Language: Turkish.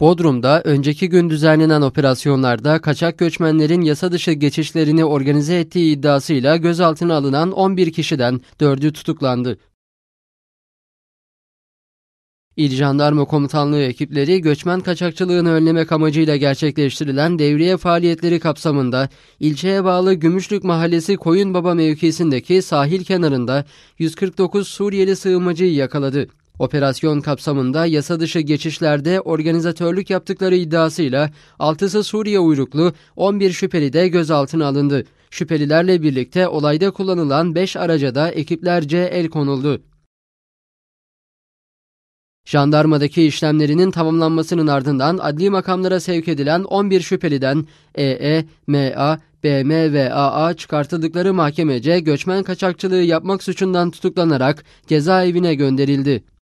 Bodrum'da önceki gün düzenlenen operasyonlarda kaçak göçmenlerin yasa dışı geçişlerini organize ettiği iddiasıyla gözaltına alınan 11 kişiden 4'ü tutuklandı. İl Jandarma Komutanlığı ekipleri göçmen kaçakçılığını önlemek amacıyla gerçekleştirilen devriye faaliyetleri kapsamında ilçeye bağlı Gümüşlük Mahallesi Koyunbaba mevkisindeki sahil kenarında 149 Suriyeli sığınmacıyı yakaladı. Operasyon kapsamında yasa dışı geçişlerde organizatörlük yaptıkları iddiasıyla 6'sı Suriye uyruklu 11 şüpheli de gözaltına alındı. Şüphelilerle birlikte olayda kullanılan 5 araca da ekiplerce el konuldu. Jandarmadaki işlemlerinin tamamlanmasının ardından adli makamlara sevk edilen 11 şüpheliden EE, MA, BM ve AA çıkartıldıkları mahkemece göçmen kaçakçılığı yapmak suçundan tutuklanarak cezaevine gönderildi.